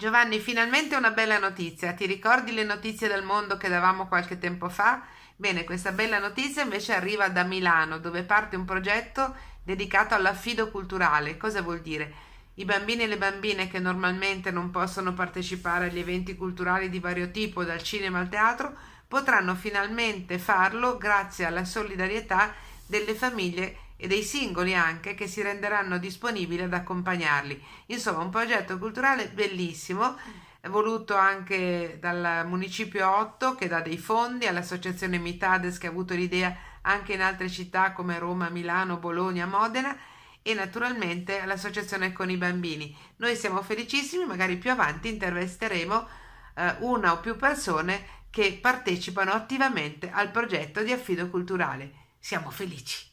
Giovanni, finalmente una bella notizia. Ti ricordi le notizie del mondo che davamo qualche tempo fa? Bene, questa bella notizia invece arriva da Milano, dove parte un progetto dedicato all'affido culturale. Cosa vuol dire? I bambini e le bambine che normalmente non possono partecipare agli eventi culturali di vario tipo, dal cinema al teatro, potranno finalmente farlo grazie alla solidarietà delle famiglie e dei singoli anche che si renderanno disponibili ad accompagnarli. Insomma, un progetto culturale bellissimo voluto anche dal Municipio 8 che dà dei fondi all'associazione Mitades che ha avuto l'idea anche in altre città come Roma, Milano, Bologna, Modena e naturalmente all'associazione con i bambini. Noi siamo felicissimi, magari più avanti intervisteremo eh, una o più persone che partecipano attivamente al progetto di affido culturale. Siamo felici.